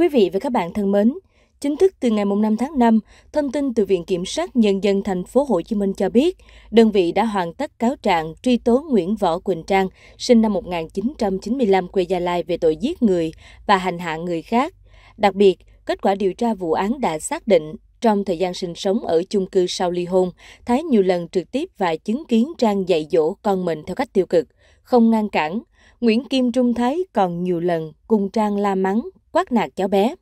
Quý vị và các bạn thân mến, chính thức từ ngày 5 tháng 5, thông tin từ Viện Kiểm sát Nhân dân thành phố Hồ Chí Minh cho biết, đơn vị đã hoàn tất cáo trạng truy tố Nguyễn Võ Quỳnh Trang, sinh năm 1995 quê Gia Lai về tội giết người và hành hạ người khác. Đặc biệt, kết quả điều tra vụ án đã xác định trong thời gian sinh sống ở chung cư sau ly hôn, Thái nhiều lần trực tiếp và chứng kiến Trang dạy dỗ con mình theo cách tiêu cực, không ngăn cản. Nguyễn Kim Trung Thái còn nhiều lần cùng Trang la mắng, quát nạt cháu bé.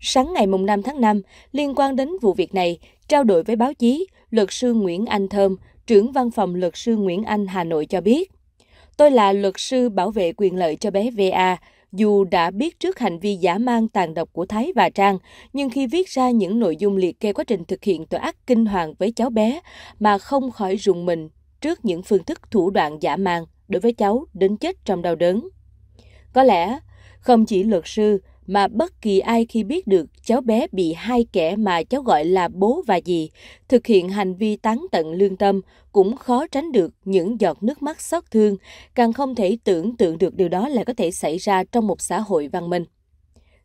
Sáng ngày 5 tháng 5, liên quan đến vụ việc này, trao đổi với báo chí, luật sư Nguyễn Anh Thơm, trưởng văn phòng luật sư Nguyễn Anh Hà Nội cho biết. Tôi là luật sư bảo vệ quyền lợi cho bé VA, dù đã biết trước hành vi giả mang tàn độc của Thái và Trang, nhưng khi viết ra những nội dung liệt kê quá trình thực hiện tội ác kinh hoàng với cháu bé mà không khỏi rùng mình trước những phương thức thủ đoạn giả mang đối với cháu đến chết trong đau đớn. Có lẽ không chỉ luật sư mà bất kỳ ai khi biết được cháu bé bị hai kẻ mà cháu gọi là bố và dì thực hiện hành vi tán tận lương tâm cũng khó tránh được những giọt nước mắt xót thương, càng không thể tưởng tượng được điều đó lại có thể xảy ra trong một xã hội văn minh.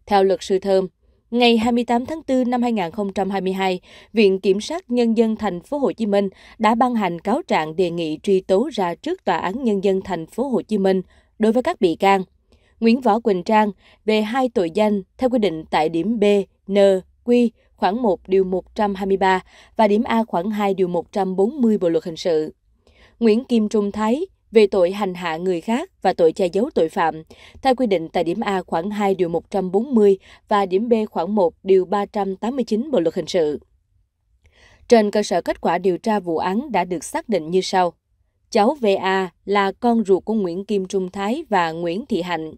Theo luật sư Thơm, Ngày 28 tháng 4 năm 2022, Viện Kiểm sát Nhân dân thành phố Hồ Chí Minh đã ban hành cáo trạng đề nghị truy tố ra trước Tòa án Nhân dân thành phố Hồ Chí Minh đối với các bị can Nguyễn Võ Quỳnh Trang về hai tội danh theo quy định tại điểm B, N, q khoảng 1 điều 123 và điểm A khoảng 2 điều 140 Bộ luật hình sự. Nguyễn Kim Trung Thái về tội hành hạ người khác và tội che giấu tội phạm, theo quy định tại điểm A khoảng 2 điều 140 và điểm B khoảng 1 điều 389 Bộ luật hình sự. Trên cơ sở kết quả điều tra vụ án đã được xác định như sau. Cháu VA là con ruột của Nguyễn Kim Trung Thái và Nguyễn Thị Hạnh.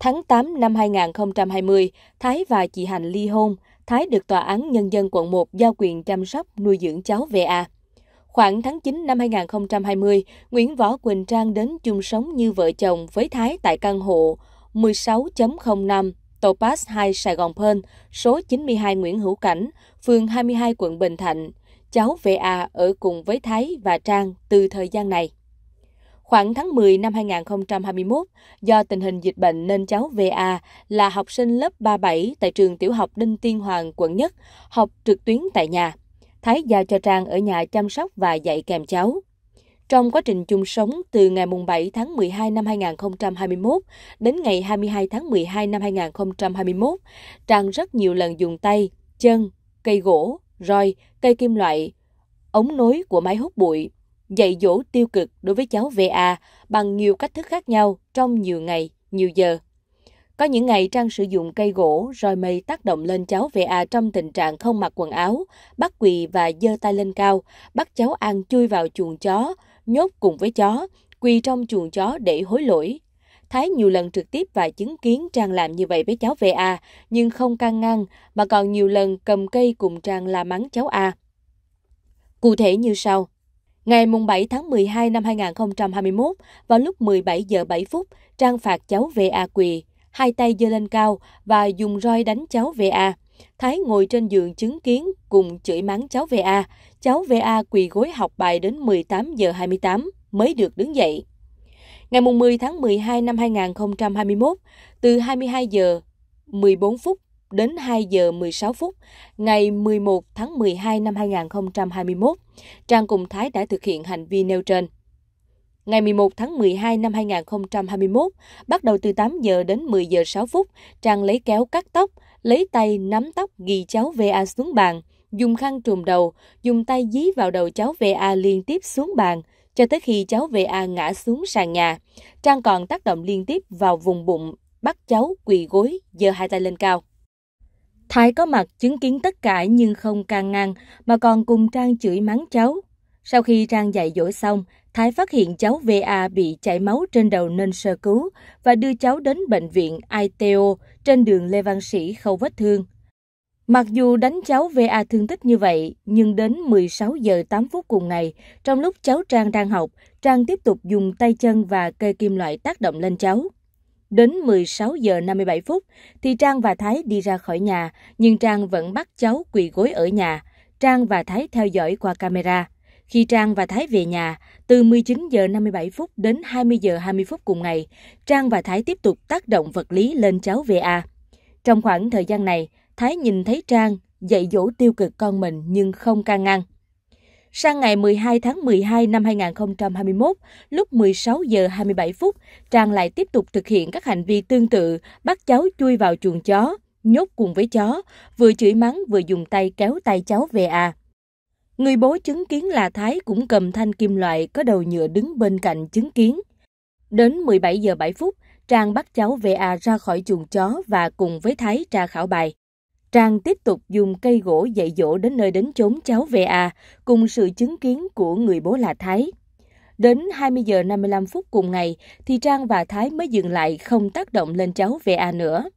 Tháng 8 năm 2020, Thái và chị hành ly hôn. Thái được Tòa án Nhân dân quận 1 giao quyền chăm sóc nuôi dưỡng cháu VA. Khoảng tháng 9 năm 2020, Nguyễn Võ Quỳnh Trang đến chung sống như vợ chồng với Thái tại căn hộ 16.05 Topaz 2 Sài Gòn Pearl, số 92 Nguyễn Hữu Cảnh, phường 22 quận Bình Thạnh. Cháu VA ở cùng với Thái và Trang từ thời gian này. Khoảng tháng 10 năm 2021, do tình hình dịch bệnh nên cháu VA là học sinh lớp 37 tại trường tiểu học Đinh Tiên Hoàng, quận Nhất, học trực tuyến tại nhà. Thái giao cho Trang ở nhà chăm sóc và dạy kèm cháu. Trong quá trình chung sống từ ngày 7 tháng 12 năm 2021 đến ngày 22 tháng 12 năm 2021, Trang rất nhiều lần dùng tay, chân, cây gỗ, roi, cây kim loại, ống nối của máy hút bụi, dạy dỗ tiêu cực đối với cháu va bằng nhiều cách thức khác nhau trong nhiều ngày nhiều giờ có những ngày trang sử dụng cây gỗ roi mây tác động lên cháu va trong tình trạng không mặc quần áo bắt quỳ và giơ tay lên cao bắt cháu ăn chui vào chuồng chó nhốt cùng với chó quỳ trong chuồng chó để hối lỗi Thái nhiều lần trực tiếp và chứng kiến Trang làm như vậy với cháu VA, nhưng không can ngăn, mà còn nhiều lần cầm cây cùng Trang la mắng cháu A. Cụ thể như sau. Ngày 7 tháng 12 năm 2021, vào lúc 17 giờ 7 phút, Trang phạt cháu VA quỳ, hai tay giơ lên cao và dùng roi đánh cháu VA. Thái ngồi trên giường chứng kiến cùng chửi mắng cháu VA. Cháu VA quỳ gối học bài đến 18 giờ 28 mới được đứng dậy. Ngày 10 tháng 12 năm 2021, từ 22 giờ 14 phút đến 2 giờ 16 phút ngày 11 tháng 12 năm 2021, Trang cùng Thái đã thực hiện hành vi nêu trên. Ngày 11 tháng 12 năm 2021, bắt đầu từ 8 giờ đến 10 giờ 6 phút, Trang lấy kéo cắt tóc, lấy tay nắm tóc ghi cháu VA xuống bàn, dùng khăn trùm đầu, dùng tay dí vào đầu cháu VA liên tiếp xuống bàn, cho tới khi cháu VA ngã xuống sàn nhà. Trang còn tác động liên tiếp vào vùng bụng, bắt cháu quỳ gối, giơ hai tay lên cao. Thái có mặt chứng kiến tất cả nhưng không can ngăn mà còn cùng Trang chửi mắng cháu. Sau khi Trang dạy dỗ xong, Thái phát hiện cháu VA bị chảy máu trên đầu nên sơ cứu và đưa cháu đến bệnh viện ITO trên đường Lê Văn Sĩ khâu vết thương. Mặc dù đánh cháu VA thương tích như vậy, nhưng đến 16 giờ 8 phút cùng ngày, trong lúc cháu Trang đang học, Trang tiếp tục dùng tay chân và cây kim loại tác động lên cháu. Đến 16 giờ 57 phút thì Trang và Thái đi ra khỏi nhà, nhưng Trang vẫn bắt cháu quỳ gối ở nhà. Trang và Thái theo dõi qua camera. Khi Trang và Thái về nhà, từ 19 giờ 57 phút đến 20 giờ 20 phút cùng ngày, Trang và Thái tiếp tục tác động vật lý lên cháu VA. Trong khoảng thời gian này, Thái nhìn thấy Trang dạy dỗ tiêu cực con mình nhưng không can ngăn. Sang ngày 12 tháng 12 năm 2021, lúc 16 giờ 27 phút, Trang lại tiếp tục thực hiện các hành vi tương tự, bắt cháu chui vào chuồng chó, nhốt cùng với chó, vừa chửi mắng vừa dùng tay kéo tay cháu về à. Người bố chứng kiến là Thái cũng cầm thanh kim loại có đầu nhựa đứng bên cạnh chứng kiến. Đến 17 giờ 7 phút, Trang bắt cháu VA à ra khỏi chuồng chó và cùng với Thái tra khảo bài. Trang tiếp tục dùng cây gỗ dạy dỗ đến nơi đến chốn cháu về à, cùng sự chứng kiến của người bố là Thái. Đến 20 giờ 55 phút cùng ngày thì Trang và Thái mới dừng lại không tác động lên cháu về à nữa.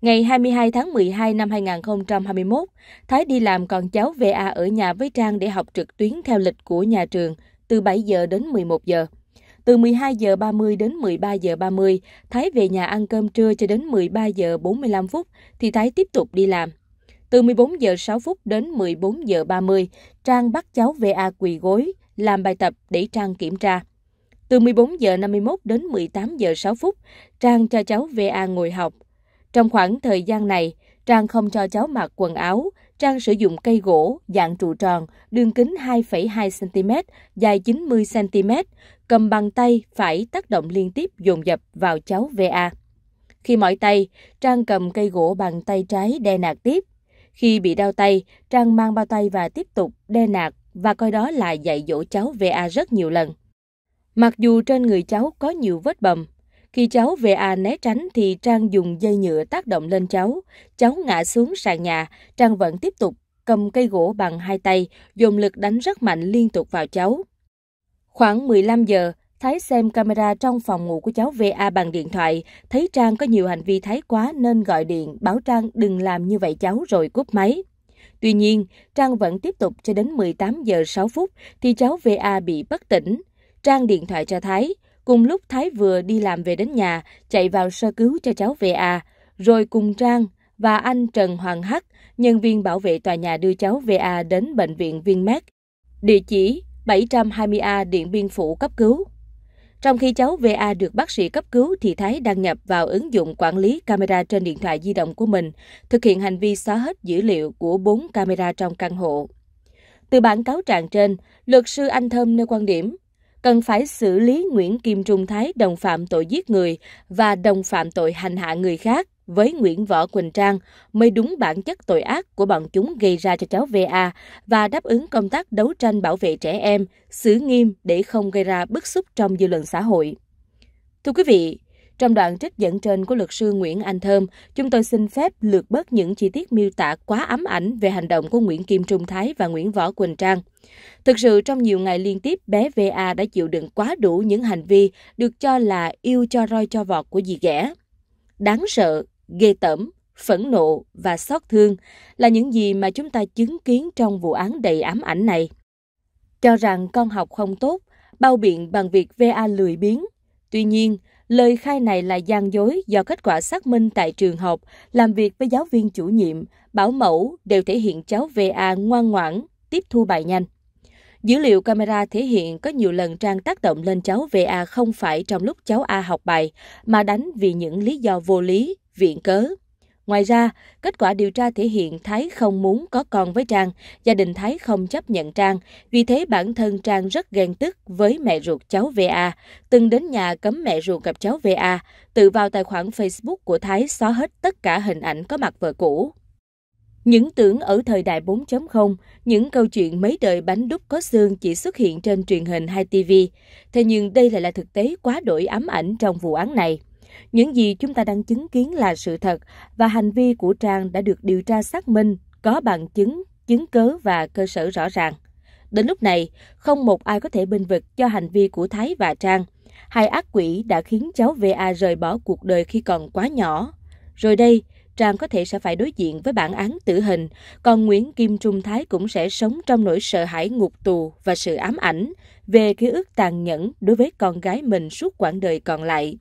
Ngày 22 tháng 12 năm 2021, Thái đi làm còn cháu VA ở nhà với Trang để học trực tuyến theo lịch của nhà trường từ 7 giờ đến 11 giờ. Từ 12 giờ 30 đến 13 giờ 30, Thái về nhà ăn cơm trưa cho đến 13 giờ 45 phút thì Thái tiếp tục đi làm. Từ 14 giờ 6 phút đến 14 giờ 30, Trang bắt cháu VA quỳ gối làm bài tập để Trang kiểm tra. Từ 14 giờ 51 đến 18 giờ 6 phút, Trang cho cháu VA ngồi học. Trong khoảng thời gian này, Trang không cho cháu mặc quần áo, Trang sử dụng cây gỗ dạng trụ tròn, đường kính 2,2 cm, dài 90 cm, cầm bằng tay phải tác động liên tiếp dồn dập vào cháu VA. Khi mỏi tay, Trang cầm cây gỗ bằng tay trái đe nạt tiếp. Khi bị đau tay, Trang mang bao tay và tiếp tục đe nạt và coi đó là dạy dỗ cháu VA rất nhiều lần. Mặc dù trên người cháu có nhiều vết bầm, khi cháu VA né tránh thì Trang dùng dây nhựa tác động lên cháu. Cháu ngã xuống sàn nhà, Trang vẫn tiếp tục cầm cây gỗ bằng hai tay, dùng lực đánh rất mạnh liên tục vào cháu. Khoảng 15 giờ, Thái xem camera trong phòng ngủ của cháu VA bằng điện thoại, thấy Trang có nhiều hành vi thái quá nên gọi điện báo Trang đừng làm như vậy cháu rồi cúp máy. Tuy nhiên, Trang vẫn tiếp tục cho đến 18 giờ 6 phút thì cháu VA bị bất tỉnh. Trang điện thoại cho Thái, Cùng lúc Thái vừa đi làm về đến nhà, chạy vào sơ cứu cho cháu VA, rồi cùng Trang và anh Trần Hoàng Hắc, nhân viên bảo vệ tòa nhà đưa cháu VA đến bệnh viện Viên Mét, địa chỉ 720A Điện Biên Phủ cấp cứu. Trong khi cháu VA được bác sĩ cấp cứu thì Thái đăng nhập vào ứng dụng quản lý camera trên điện thoại di động của mình, thực hiện hành vi xóa hết dữ liệu của 4 camera trong căn hộ. Từ bản cáo trạng trên, luật sư Anh Thơm nêu quan điểm cần phải xử lý Nguyễn Kim Trung Thái đồng phạm tội giết người và đồng phạm tội hành hạ người khác với Nguyễn Võ Quỳnh Trang mới đúng bản chất tội ác của bọn chúng gây ra cho cháu VA và đáp ứng công tác đấu tranh bảo vệ trẻ em, xử nghiêm để không gây ra bức xúc trong dư luận xã hội. Thưa quý vị, trong đoạn trích dẫn trên của luật sư Nguyễn Anh Thơm, chúng tôi xin phép lược bớt những chi tiết miêu tả quá ám ảnh về hành động của Nguyễn Kim Trung Thái và Nguyễn Võ Quỳnh Trang. Thực sự trong nhiều ngày liên tiếp, bé VA đã chịu đựng quá đủ những hành vi được cho là yêu cho roi cho vọt của dì ghẻ. Đáng sợ, ghê tẩm, phẫn nộ và xót thương là những gì mà chúng ta chứng kiến trong vụ án đầy ám ảnh này. Cho rằng con học không tốt, bao biện bằng việc VA lười biếng. Tuy nhiên, Lời khai này là gian dối do kết quả xác minh tại trường học, làm việc với giáo viên chủ nhiệm, bảo mẫu đều thể hiện cháu VA ngoan ngoãn, tiếp thu bài nhanh. Dữ liệu camera thể hiện có nhiều lần Trang tác động lên cháu VA không phải trong lúc cháu A học bài, mà đánh vì những lý do vô lý, viện cớ. Ngoài ra, kết quả điều tra thể hiện Thái không muốn có con với Trang, gia đình Thái không chấp nhận Trang, vì thế bản thân Trang rất ghen tức với mẹ ruột cháu VA, từng đến nhà cấm mẹ ruột gặp cháu VA, tự vào tài khoản Facebook của Thái xóa hết tất cả hình ảnh có mặt vợ cũ. Những tưởng ở thời đại 4.0, những câu chuyện mấy đời bánh đúc có xương chỉ xuất hiện trên truyền hình hay TV. Thế nhưng đây lại là thực tế quá đổi ám ảnh trong vụ án này. Những gì chúng ta đang chứng kiến là sự thật và hành vi của Trang đã được điều tra xác minh, có bằng chứng, chứng cớ và cơ sở rõ ràng. Đến lúc này, không một ai có thể bình vực cho hành vi của Thái và Trang. Hai ác quỷ đã khiến cháu VA rời bỏ cuộc đời khi còn quá nhỏ. Rồi đây, Trang có thể sẽ phải đối diện với bản án tử hình, còn Nguyễn Kim Trung Thái cũng sẽ sống trong nỗi sợ hãi ngục tù và sự ám ảnh về ký ức tàn nhẫn đối với con gái mình suốt quãng đời còn lại.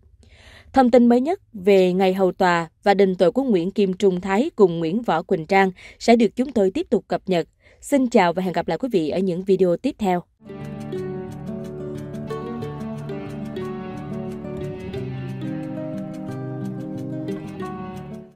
Thông tin mới nhất về ngày hầu tòa và đình tội của Nguyễn Kim Trung Thái cùng Nguyễn Võ Quỳnh Trang sẽ được chúng tôi tiếp tục cập nhật. Xin chào và hẹn gặp lại quý vị ở những video tiếp theo.